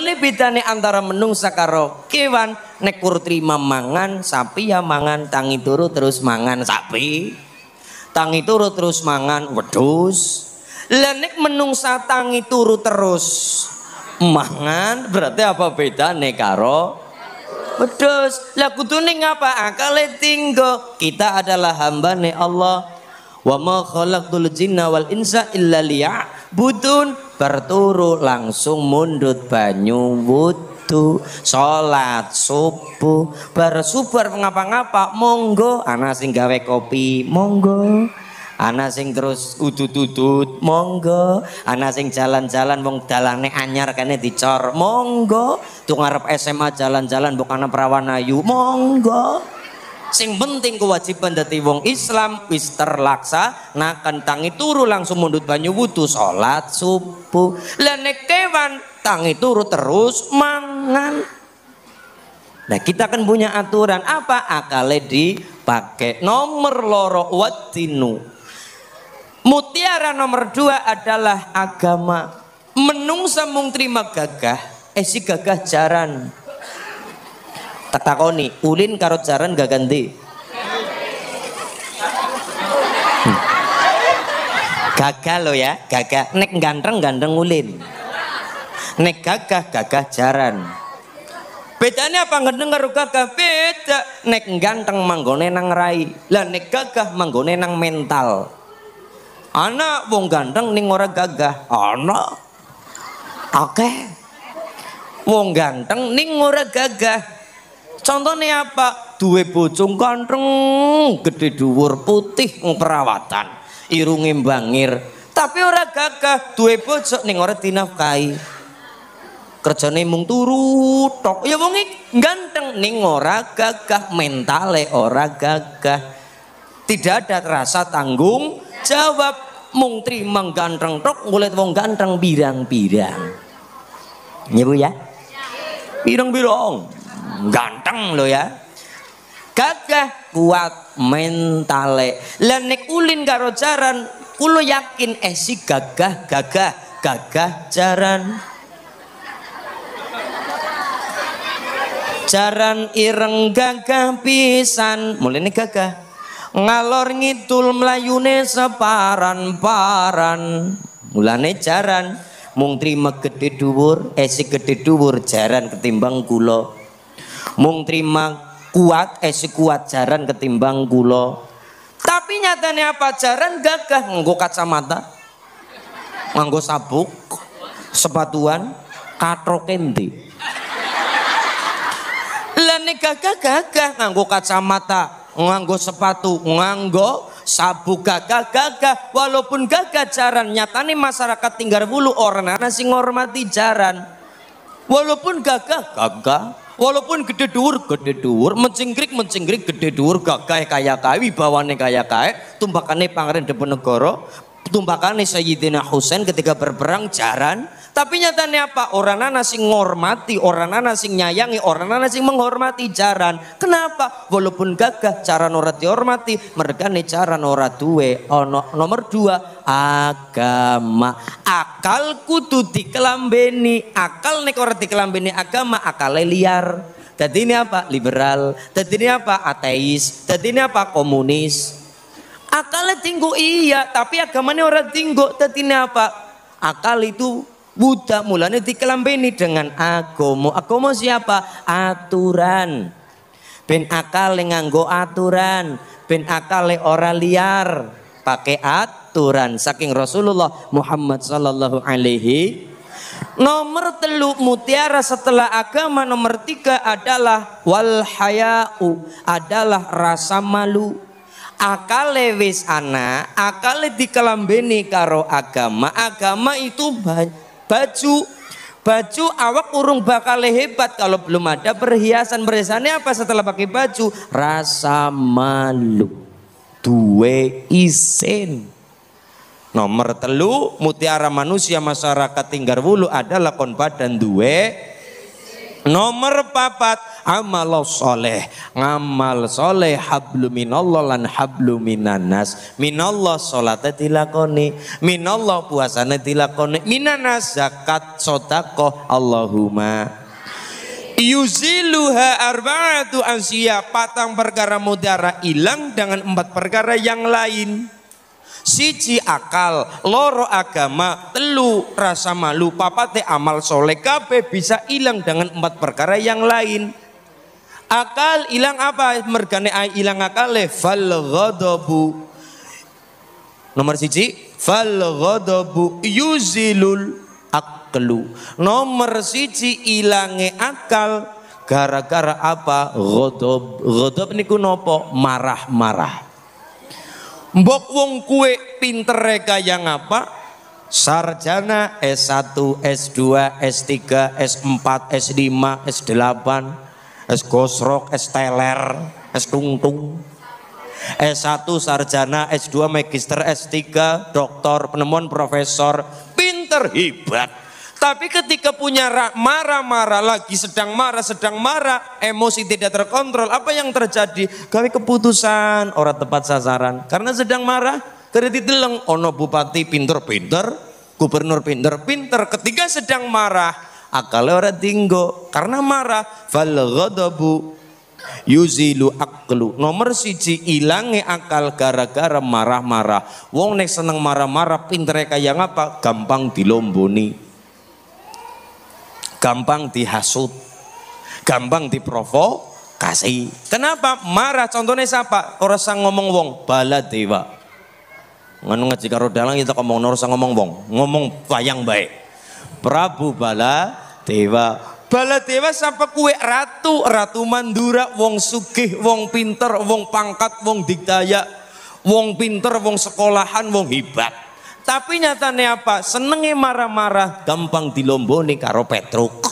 Mangkane bedane antara menungsa karo kewan nek kurtri mangan sapi ya mangan tangi turu terus mangan sapi. Tangi turu terus mangan wedus Lah menungsa tangi turu terus mangan berarti apa beda bedane karo wedus Lah kudune ngapa akale tinggo? Kita adalah hamba nih Allah. Wa ma khalaqtul jinna wal insa illa liya'budun berturu langsung mundut banyu wudhu salat subuh bersubar ngapa-ngapa monggo ana sing gawe kopi monggo ana sing terus udut-udut monggo ana sing jalan-jalan wong dalane anyar kene dicor monggo tuh ngarep SMA jalan-jalan bukan perawan ayu monggo Sing penting kewajiban dari wong Islam wis terlaksa nah itu turu langsung mundut banyu wudhu salat subuh. lene kewan tangi turu terus mangan. Nah kita kan punya aturan apa akale dipakai nomor loro watinu. Mutiara nomor dua adalah agama. Menung samung terima gagah, eh si gagah jaran tak takoni ulin karo jaran gak ganti hmm. gagal lo ya gagal nek ganteng ganteng ulin nek gagah gagah jaran bedanya apa ganteng karo gagah beda nek ganteng manggone nang rai lah nek gagah manggone nang mental anak wong ganteng ning ora gagah anak oke okay. wong ganteng ning ora gagah Contohnya apa? Duwe bocung kandung gede dhuwur putih perawatan, irungin bangir, tapi ora gagah duwe bocok ning ora dinafkahi. Kerjane mung turu tok. Ya wong ganteng ning ora gagah, mentale ora gagah. Tidak ada rasa tanggung jawab mung terima ganteng tok ngulit wong ganteng birang-birang. Ya Bu ya. Pirang-pirang ganteng lo ya gagah kuat mentale lenik ulin karo jaran kulo yakin eh si gagah gagah gagah jaran jaran ireng gagah pisan mulai nih gagah ngalor ngidul melayune separan paran mulane jaran mung trima gede dhuwur esik eh, gede dubur jaran ketimbang kulo mung terima kuat eh sekuat jaran ketimbang gulo tapi nyatanya apa jaran gagah nganggo kacamata nganggo sabuk sepatuan katro kendi lene gagah gagah nganggo kacamata nganggo sepatu nganggo sabuk gagah gagah walaupun gagah jaran nyatane masyarakat tinggal bulu orang anak sing ngormati jaran walaupun gagah gagah Walaupun gede dhuwur, gede dhuwur, mencingkrik mencingkrik gede dhuwur gagah kaya kaya wibawane kaya kaya, pangeran pangren Diponegoro, tumpakane Sayyidina Husain ketika berperang jaran tapi nyatanya apa? Orang nanas sing ngormati, orang anak sing nyayangi, orang anak sing menghormati jaran. Kenapa? Walaupun gagah cara norat dihormati, nih cara norat duwe. no nomor dua agama. Akal kudu dikelambeni. Akal nih korat dikelambeni agama, akal liar. Jadi ini apa? Liberal. Jadi ini apa? Ateis. Jadi ini apa? Komunis. Akalnya tinggu iya, tapi agamanya orang tinggu. Jadi ini apa? Akal itu Buddha mulanya dikelambeni dengan agomo. Agomo siapa? Aturan. Ben yang nganggo aturan. Ben yang ora liar. Pakai aturan. Saking Rasulullah Muhammad Sallallahu Alaihi Nomor teluk mutiara setelah agama nomor tiga adalah wal hayau adalah rasa malu. akal wis ana, akale dikelambeni karo agama. Agama itu banyak baju baju awak urung bakal hebat kalau belum ada perhiasan perhiasannya apa setelah pakai baju rasa malu duwe isin nomor telu mutiara manusia masyarakat tinggal wulu adalah kon dan duwe nomor papat amal soleh ngamal soleh hablu minallah lan hablu minanas minallah sholatnya dilakoni minallah puasanya dilakoni minanas zakat sotako Allahumma yuziluha arba'atu ansia patang perkara mudara hilang dengan empat perkara yang lain siji akal loro agama telu rasa malu papate amal soleh kape bisa hilang dengan empat perkara yang lain akal hilang apa mergane ai hilang akal fal ghadabu nomor siji fal ghadabu yuzilul aqlu nomor siji ilange akal gara-gara apa ghadab ghadab niku nopo marah-marah mbok wong kue pinter kaya ngapa sarjana S1, S2, S3, S4, S5, S8 es gosrok, S teler, es tungtung. S1 sarjana, S2 magister, S3 doktor, penemuan profesor, pinter, hebat. Tapi ketika punya marah-marah lagi sedang marah, sedang marah, emosi tidak terkontrol, apa yang terjadi? Gawe keputusan orang tepat sasaran. Karena sedang marah, kredit dileng, ono bupati pinter-pinter, gubernur pinter-pinter, ketika sedang marah Akal orang tinggo karena marah fal ghadabu yuzilu aklu nomor siji ilange akal gara-gara marah-marah wong nek seneng marah-marah pintere kaya ngapa gampang dilomboni gampang dihasut gampang diprovokasi kenapa marah contohnya siapa orang sang ngomong wong bala dewa ngono ngaji karo dalang kita ngomong orang sang ngomong wong ngomong wayang baik Prabu Bala dewa Baladewa sampe kue ratu, ratu Mandura, wong sugih, wong pinter, wong pangkat, wong digdaya, wong pinter, wong sekolahan, wong hebat. Tapi nyatane apa? senengnya marah-marah, gampang dilomboni karo Petruk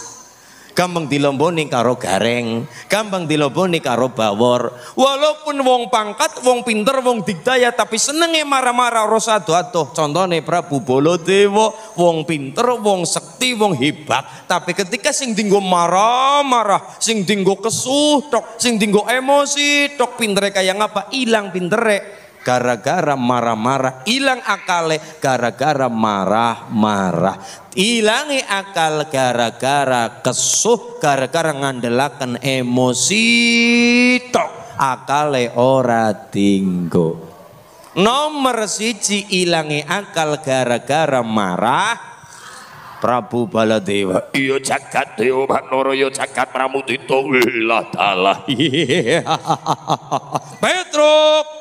gampang dilomboni karo gareng, gampang dilomboni karo bawor. Walaupun wong pangkat, wong pinter, wong digdaya tapi senenge marah-marah rasa atuh. contohnya Prabu Baladewa, wong pinter, wong sekti, wong hebat, tapi ketika sing dinggo marah-marah, sing dinggo kesuh tok, sing dinggo emosi tok pintere kaya ngapa Hilang pintere gara-gara marah-marah hilang akale gara-gara marah-marah hilangi akal gara-gara kesuh gara-gara ngandelakan emosi tok akale ora tinggo nomor siji hilangi akal gara-gara marah Prabu Baladewa iya jagat dewa ya, manoro iya jagat pramudita wilah dalah Petruk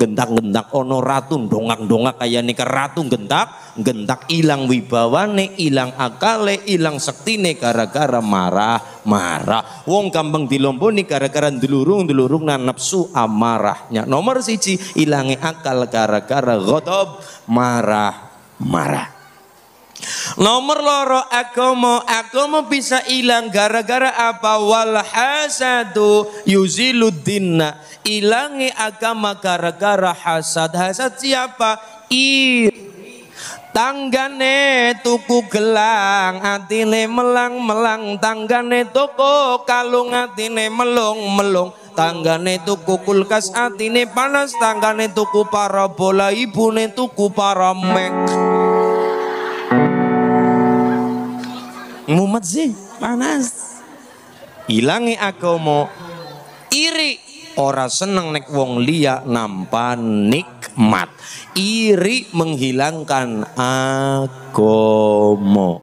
gentak-gentak ono ratun dongak-dongak kayak nika ratu gentak gentak ilang wibawane ilang akale ilang sektine gara-gara marah marah wong gampang dilomponi gara-gara delurung delurung nan nafsu amarahnya nomor siji ilangi akal gara-gara gotob marah marah Nomor loro agama, agama bisa hilang gara-gara apa? Wal hasadu yuziluddinna. Ilangi agama gara-gara hasad. Hasad siapa? Iri. Tanggane tuku gelang, atine melang-melang, tanggane toko kalung, atine melung-melung. Tanggane tuku kulkas, atine panas, tanggane tuku parabola, ibune tuku paramek. Mumet sih, panas. Ilangi agomo, iri ora seneng nek wong liya nampan nikmat. Iri menghilangkan agomo.